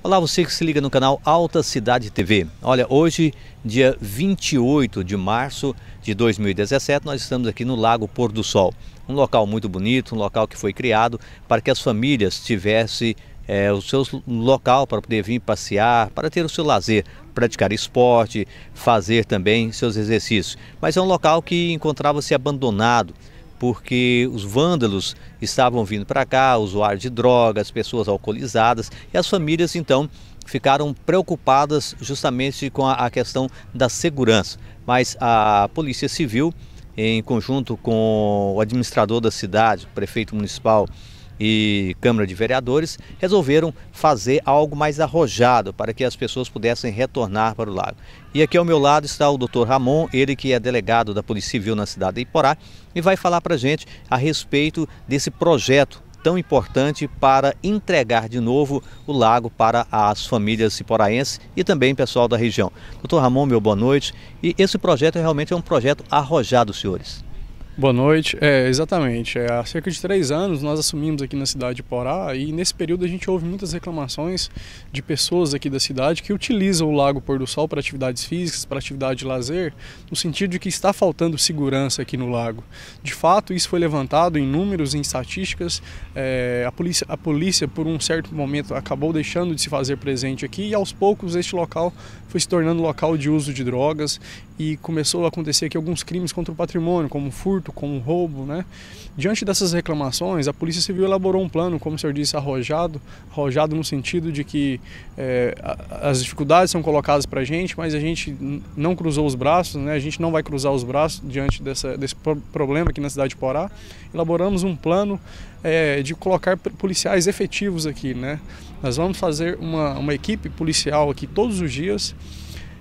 Olá, você que se liga no canal Alta Cidade TV. Olha, hoje, dia 28 de março de 2017, nós estamos aqui no Lago Pôr do Sol. Um local muito bonito, um local que foi criado para que as famílias tivessem é, o seu local para poder vir passear, para ter o seu lazer, praticar esporte, fazer também seus exercícios. Mas é um local que encontrava-se abandonado porque os vândalos estavam vindo para cá, usuários de drogas, pessoas alcoolizadas, e as famílias então ficaram preocupadas justamente com a, questão da segurança. Mas a Polícia Civil, em conjunto com o administrador da cidade, o prefeito municipal, e Câmara de Vereadores resolveram fazer algo mais arrojado para que as pessoas pudessem retornar para o lago. E aqui ao meu lado está o Dr. Ramon, ele que é delegado da Polícia Civil na cidade de Iporá e vai falar para gente a respeito desse projeto tão importante para entregar de novo o lago para as famílias iporaenses e também pessoal da região. Doutor Ramon, meu boa noite. E esse projeto realmente é um projeto arrojado, senhores. Boa noite. É, exatamente. É, há cerca de três anos nós assumimos aqui na cidade de Porá e nesse período a gente ouve muitas reclamações de pessoas aqui da cidade que utilizam o Lago Pôr do Sol para atividades físicas, para atividade de lazer, no sentido de que está faltando segurança aqui no lago. De fato, isso foi levantado em números, em estatísticas. É, a, polícia, a polícia, por um certo momento, acabou deixando de se fazer presente aqui e aos poucos este local foi se tornando local de uso de drogas e começou a acontecer aqui alguns crimes contra o patrimônio, como furto furto, com roubo, né? Diante dessas reclamações, a Polícia Civil elaborou um plano, como o senhor disse, arrojado, arrojado no sentido de que é, as dificuldades são colocadas para a gente, mas a gente não cruzou os braços, né? A gente não vai cruzar os braços diante dessa, desse problema aqui na cidade de Porá. Elaboramos um plano é, de colocar policiais efetivos aqui, né? Nós vamos fazer uma, uma equipe policial aqui todos os dias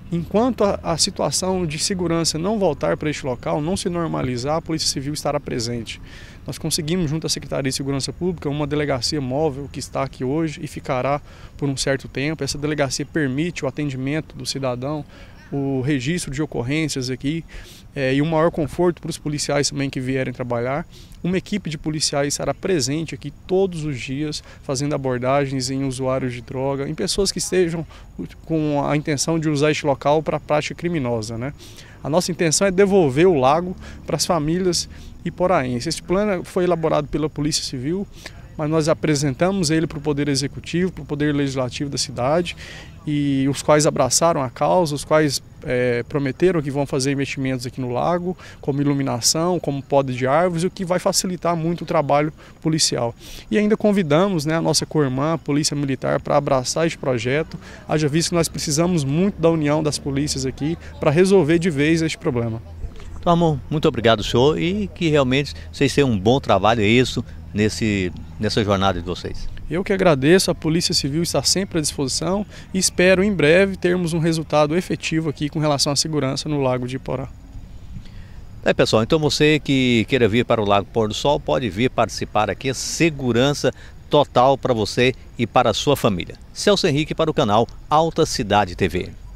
Enquanto a, a situação de segurança não voltar para este local, não se normalizar, a Polícia Civil estará presente. Nós conseguimos, junto à Secretaria de Segurança Pública, uma delegacia móvel que está aqui hoje e ficará por um certo tempo. Essa delegacia permite o atendimento do cidadão o registro de ocorrências aqui é, e um maior conforto para os policiais também que vierem trabalhar. Uma equipe de policiais estará presente aqui todos os dias, fazendo abordagens em usuários de droga, em pessoas que estejam com a intenção de usar este local para a prática criminosa. Né? A nossa intenção é devolver o lago para as famílias e poraenses. Este plano foi elaborado pela Polícia Civil, mas nós apresentamos ele para o Poder Executivo, para o Poder Legislativo da cidade, e os quais abraçaram a causa, os quais é, prometeram que vão fazer investimentos aqui no lago, como iluminação, como poda de árvores, o que vai facilitar muito o trabalho policial. E ainda convidamos né, a nossa co-irmã, a Polícia Militar, para abraçar este projeto, haja visto que nós precisamos muito da união das polícias aqui para resolver de vez este problema. Então, amor, muito obrigado, senhor, e que realmente vocês tenham um bom trabalho, é isso, nesse, nessa jornada de vocês. Eu que agradeço, a Polícia Civil está sempre à disposição e espero em breve termos um resultado efetivo aqui com relação à segurança no Lago de Iporá. É pessoal, então você que queira vir para o Lago Pôr do Sol pode vir participar aqui, é segurança total para você e para a sua família. Celso Henrique para o canal Alta Cidade TV.